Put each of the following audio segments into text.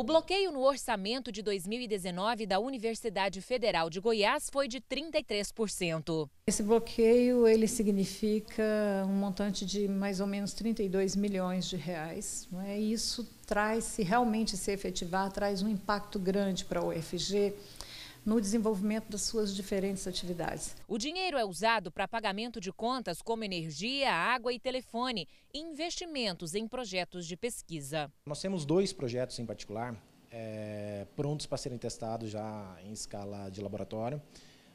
O bloqueio no orçamento de 2019 da Universidade Federal de Goiás foi de 33%. Esse bloqueio ele significa um montante de mais ou menos 32 milhões de reais. Não é? isso traz, se realmente se efetivar, traz um impacto grande para a UFG no desenvolvimento das suas diferentes atividades. O dinheiro é usado para pagamento de contas como energia, água e telefone, e investimentos em projetos de pesquisa. Nós temos dois projetos em particular é, prontos para serem testados já em escala de laboratório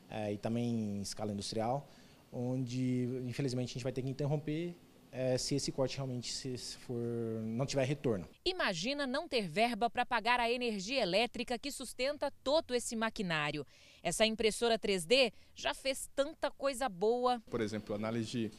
é, e também em escala industrial, onde infelizmente a gente vai ter que interromper é, se esse corte realmente se, for, não tiver retorno. Imagina não ter verba para pagar a energia elétrica que sustenta todo esse maquinário. Essa impressora 3D já fez tanta coisa boa. Por exemplo, análise de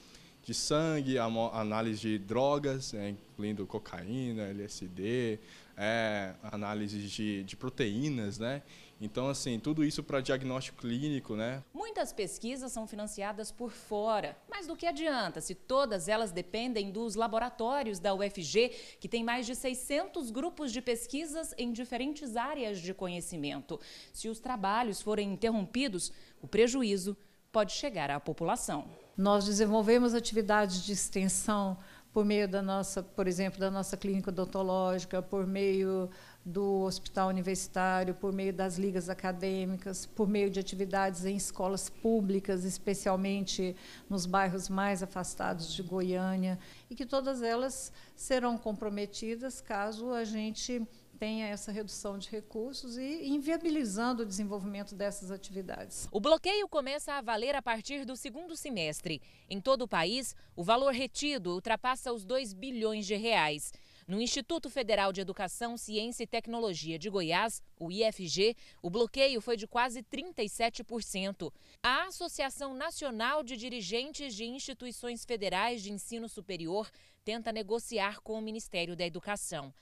de sangue, análise de drogas, né, incluindo cocaína, LSD, é, análise de, de, proteínas, né? Então, assim, tudo isso para diagnóstico clínico, né? Muitas pesquisas são financiadas por fora, mas do que adianta se todas elas dependem dos laboratórios da UFG, que tem mais de 600 grupos de pesquisas em diferentes áreas de conhecimento. Se os trabalhos forem interrompidos, o prejuízo pode chegar à população. Nós desenvolvemos atividades de extensão por meio da nossa, por exemplo, da nossa clínica odontológica, por meio do hospital universitário, por meio das ligas acadêmicas, por meio de atividades em escolas públicas, especialmente nos bairros mais afastados de Goiânia, e que todas elas serão comprometidas caso a gente tenha essa redução de recursos e inviabilizando o desenvolvimento dessas atividades. O bloqueio começa a valer a partir do segundo semestre. Em todo o país, o valor retido ultrapassa os 2 bilhões de reais. No Instituto Federal de Educação, Ciência e Tecnologia de Goiás, o IFG, o bloqueio foi de quase 37%. A Associação Nacional de Dirigentes de Instituições Federais de Ensino Superior tenta negociar com o Ministério da Educação.